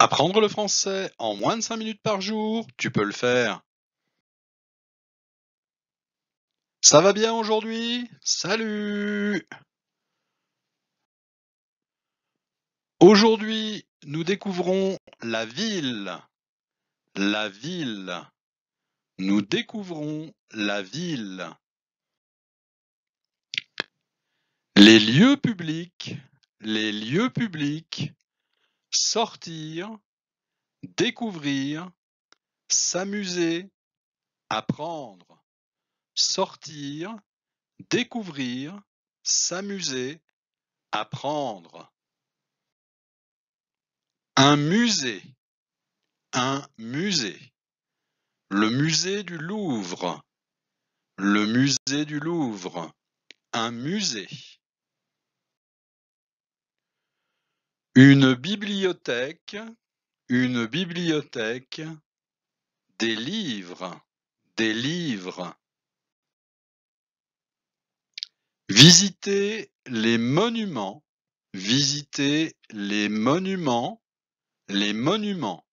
Apprendre le français en moins de 5 minutes par jour, tu peux le faire. Ça va bien aujourd'hui Salut Aujourd'hui, nous découvrons la ville. La ville. Nous découvrons la ville. Les lieux publics. Les lieux publics sortir, découvrir, s'amuser, apprendre, sortir, découvrir, s'amuser, apprendre. Un musée, un musée, le musée du Louvre, le musée du Louvre, un musée. Une bibliothèque, une bibliothèque, des livres, des livres. Visiter les monuments, visiter les monuments, les monuments.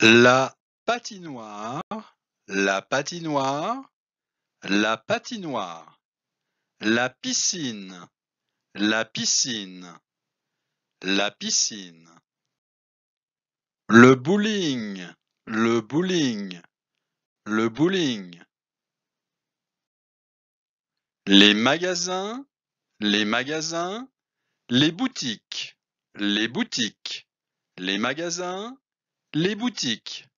La patinoire, la patinoire, la patinoire. La piscine, la piscine. La piscine. Le bowling. Le bowling. Le bowling. Les magasins. Les magasins. Les boutiques. Les boutiques. Les magasins. Les boutiques.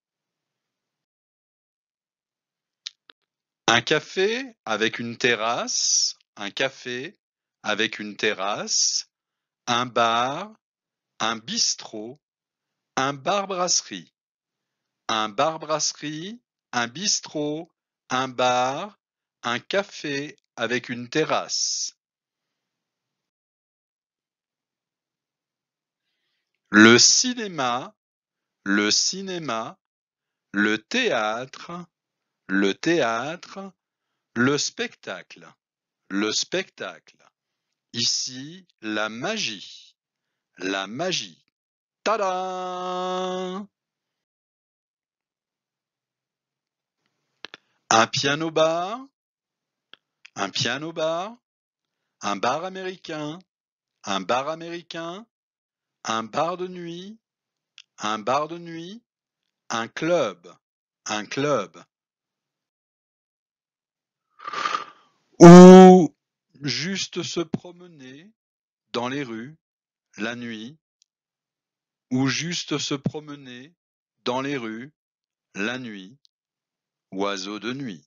Un café avec une terrasse. Un café avec une terrasse, un bar, un bistrot, un bar-brasserie, un bar-brasserie, un bistrot, un bar, un café avec une terrasse. Le cinéma, le cinéma, le théâtre, le théâtre, le spectacle, le spectacle. Ici, la magie. La magie. Tada Un piano bar, un piano bar, un bar américain, un bar américain, un bar de nuit, un bar de nuit, un club, un club. juste se promener dans les rues la nuit ou juste se promener dans les rues la nuit oiseau de nuit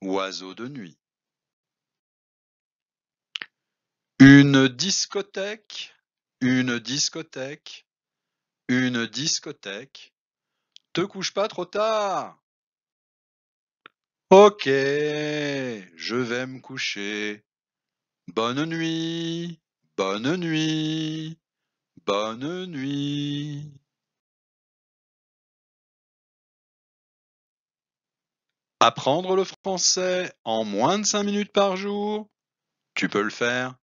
oiseau de nuit une discothèque une discothèque une discothèque te couche pas trop tard Ok, je vais me coucher. Bonne nuit, bonne nuit, bonne nuit. Apprendre le français en moins de cinq minutes par jour, tu peux le faire.